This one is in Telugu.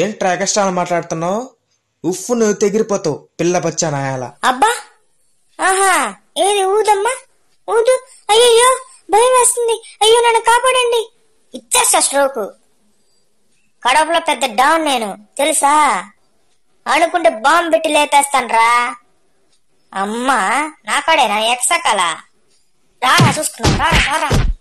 ఏం ఎగస్ట్రాలు మాట్లాడుతున్నావు ఉఫ్ నువ్వు తెగిరిపోతావు పిల్ల బచ్చా అబ్బా ఆహా ఏది ఊదమ్మా ఊదు అయ్యో భయం వేస్తుంది అయ్యో నన్ను కాపాడండి ఇచ్చేస్తా స్ట్రోకు కడపలో పెద్ద డౌన్ నేను తెలుసా అనుకుంటే బాంబు పెట్టి లేపేస్తాను అమ్మా నా కాడేనా ఎక్సకాల రారా చూసుకున్నాం రారా రారా